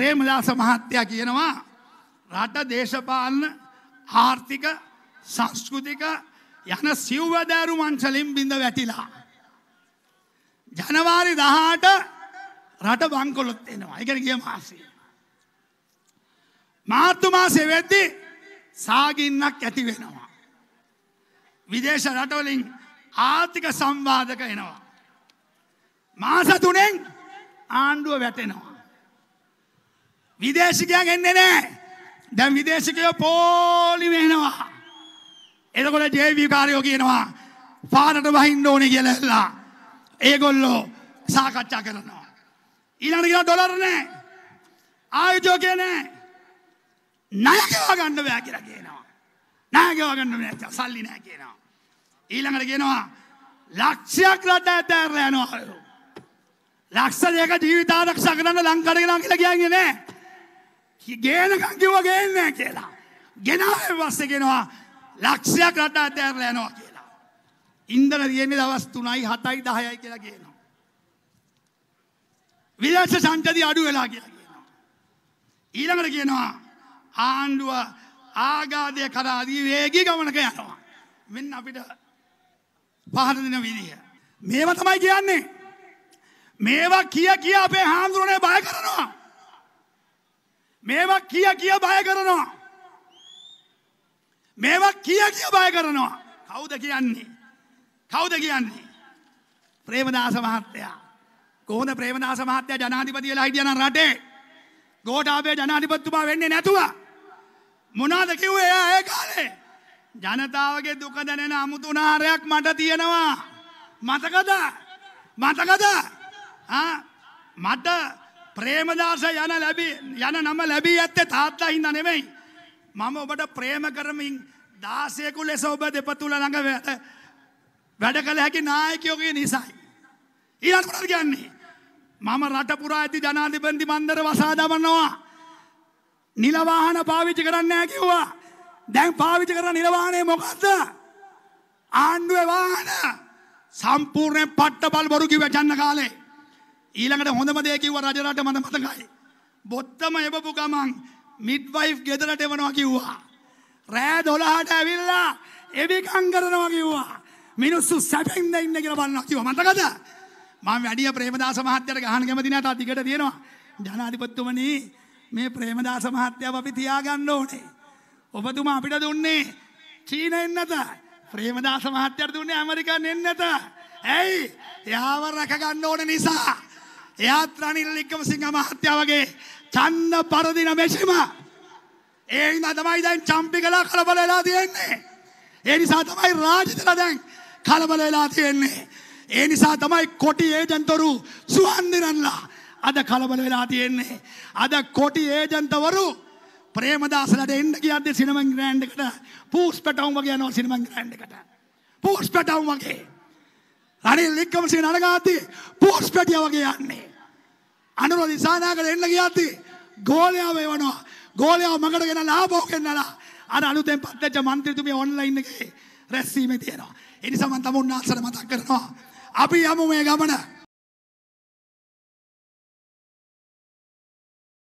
ප්‍රේමදාස මහත්තයා කියනවා රට දේශපාලන ආර්ථික සංස්කෘතික යන සිව්වදෑරු මංසලින් බිඳ වැටිලා. ජනවාරි දහට රට බංකොලොත් එනවා එකන ගිය මාසේ. මාර්තුමාසේ වෙද්දි සාගින්නක් ඇති වෙනවා. විදේශ රටවලින් ආර්ථික සම්වාධක එනවා. මාස තුනෙන් ආණ්ඩුව වැටෙනවා. විදේශිකයන් එන්නේ නෑ දැන් විදේශිකයෝ පෝලි වෙනවා. එතකොට ජේවිකාරයෝ කියනවා පාරට වහින්න ඕනේ කියලා ඒගොල්ලෝ සාකච්ඡා කරනවා. ඊළඟට කියනවා ඩොලර් නෑ. ආයෝජකයෝ නෑ. ණය ගෙවා ගන්න බෑ කියලා කියනවා. ණය ගෙවා ගන්න බෑ සල්ලි නෑ කියනවා. ඊළඟට කියනවා ලක්ෂයක් රට ඇතැරලා යනවා. ලක්ෂ දෙක ජීවිත ආරක්ෂා කරන්න ලංකාවට ගෙනා කියලා කියන්නේ නෑ. ගේනකන් කිව ගේන්න කියලා. ගෙනාව පස්සගෙනවා ලක්ෂයක් රට අතෑරල යනවා කියලා. ඉන්දන තියෙන්නේ දවස් තුනයි හතයි දහයයි කියලා කියනවා. විලස සංචති අඩු වෙලා කියලා කියනවා. ඊළඟට කියනවා ආණ්ඩුව ආගාදය කරාදී වේගී ගමනක යනවා. මෙන්න අපිට පහර දෙන විදිහ. මේවා තමයි කියන්නේ. මේවා කිය කිය අපේ හාමුදුරනේ බය කරනවා. මේවා කිය කිය බය කරනවා. මේවා කිය කිය බය කරනවා. කවුද කියන්නේ. කවුද කියන්නේ. ප්‍රේමදාස මහත්තයා. කොහොමද ප්‍රේමදාස මහත්තයා ජනාධිපති වෙලා හිටියා නම් රටේ? ගෝඨාභය ජනාධිපතිතුමා වෙන්නේ නැතුව. මොනවාද කිව්වේ එයා ඒ කාලේ? ජනතාවගේ දුක දැනෙන අමුතු නාරයක් මට තියෙනවා. මතකද? මතකද? ආ මට ප්‍රේමදාස යන ලැබී යන නම ලැබී ඇත්තේ තාත්තා හින්දා නෙමෙයි. මම ඔබට ප්‍රේම කරමින් දාසයෙකු ලෙස ඔබ දෙපතුල ළඟ වැඩ කළ හැකි නායකයෝගේ නිසයි. ඊළඟට මොකද කියන්නේ? මම රට පුරා ඇති ජනාධිපති මණ්ඩල වසා දමනවා. නිල වාහන පාවිච්චි කරන්නේ නැහැ කිව්වා. දැන් පාවිච්චි කරන නිල වාහනේ මොකද්ද? ආණ්ඩුවේ වාහන. සම්පූර්ණයෙන් පට්ට බල් බොරු කිව්ව ජන්න කාලේ. ඊළඟට හොඳම දේ කිව්වා රජරට මට මතකයි. බොත්තම එබපු ගමන් මිඩ්වයිෆ් ගෙදරට එවනවා කිව්වා. රෑ 12ට ඇවිල්ලා එවිකම් කරනවා කිව්වා. මිනිස්සු සැපෙන්ද ඉන්නේ කියලා බලනවා කිව්වා. මතකද? මම වැඩිය ප්‍රේමදාස මහත්තයාට ගහන්න කැමති නැහැ. තා දිගට තියෙනවා. ජනාධිපතිතුමනි මේ ප්‍රේමදාස මහත්තයාව අපි තියාගන්න ඕනේ. ඔබතුමා අපිට දුන්නේ චීනෙන් නැත. ප්‍රේමදාස මහත්තයාට දුන්නේ ඇමරිකානෙන් නැත. ඇයි? යාව රැක ගන්න ඕනේ නිසා. එයාත් රනිල්ලික්කම සිංහ මහත්තයා වගේ චන්න පරදින මෙෂිම. ඒ හින්දා තමයි දැන් චම්පි කළා කලබල වෙලා තියෙන්නේ. ඒ නිසා තමයි රාජිතලා දැන් කලබල වෙලා තියෙන්නේ. ඒ නිසා තමයි කොටි ඒජන්තවරු සුවන් දිනන්නලා අද කලබල වෙලා තියෙන්නේ. අද කොටි ඒජන්තවරු ප්‍රේමදාසලට එන්න කියද්දී සිනමන් ග්‍රෑන්ඩ් එකට පූස් පැටවුම් වගේ යනවා සිනමන් ග්‍රෑන්ඩ් එකට. පූස් පැටවුම් වගේ. රනිල් ලික්කම සිනනගාති පූස් පැටියා වගේ යන්නේ. අනුර දිසානාකට එන්න ගියත්ති ගෝලයා වේවනවා ගෝලයා මකට ගෙනලා ආපහු ගෙනලා අර අලුතෙන් පත්වෙච්ච മന്ത്രിතුමිය ඔන්ලයින් එකේ රැස්වීමේ තියෙනවා ඒ නිසා මම තමුන්නාසර මතක් කරනවා අපි යමු මේ ගමන